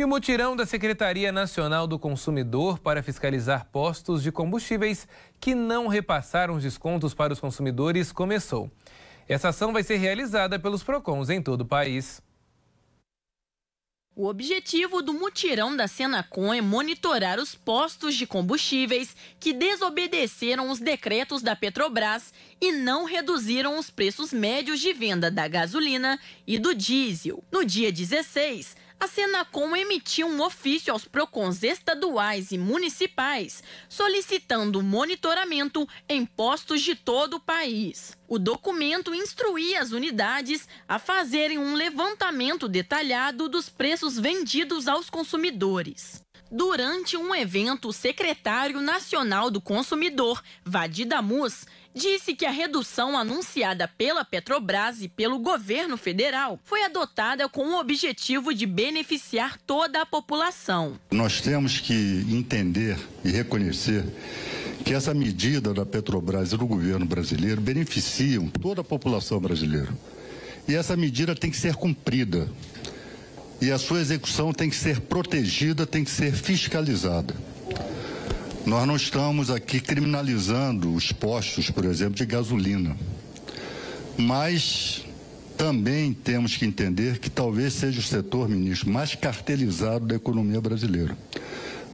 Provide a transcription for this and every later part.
E o mutirão da Secretaria Nacional do Consumidor para fiscalizar postos de combustíveis que não repassaram os descontos para os consumidores começou. Essa ação vai ser realizada pelos PROCONs em todo o país. O objetivo do mutirão da Senacom é monitorar os postos de combustíveis que desobedeceram os decretos da Petrobras e não reduziram os preços médios de venda da gasolina e do diesel. No dia 16, a Senacom emitiu um ofício aos PROCONs estaduais e municipais, solicitando monitoramento em postos de todo o país. O documento instruía as unidades a fazerem um levantamento detalhado dos preços vendidos aos consumidores. Durante um evento, o secretário nacional do consumidor, Vadida Mus, disse que a redução anunciada pela Petrobras e pelo governo federal foi adotada com o objetivo de beneficiar toda a população. Nós temos que entender e reconhecer que essa medida da Petrobras e do governo brasileiro beneficiam toda a população brasileira. E essa medida tem que ser cumprida e a sua execução tem que ser protegida, tem que ser fiscalizada. Nós não estamos aqui criminalizando os postos, por exemplo, de gasolina. Mas também temos que entender que talvez seja o setor, ministro, mais cartelizado da economia brasileira.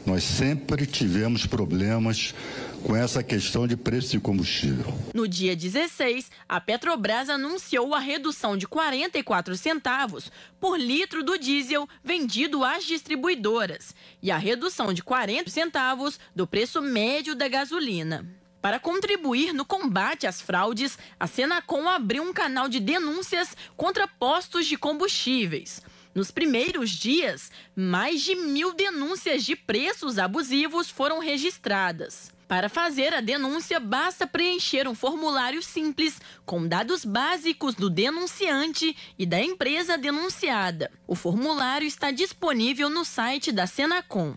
Nós sempre tivemos problemas com essa questão de preço de combustível. No dia 16, a Petrobras anunciou a redução de 44 centavos por litro do diesel vendido às distribuidoras e a redução de 40 centavos do preço médio da gasolina. Para contribuir no combate às fraudes, a Senacom abriu um canal de denúncias contra postos de combustíveis. Nos primeiros dias, mais de mil denúncias de preços abusivos foram registradas. Para fazer a denúncia, basta preencher um formulário simples com dados básicos do denunciante e da empresa denunciada. O formulário está disponível no site da Senacom.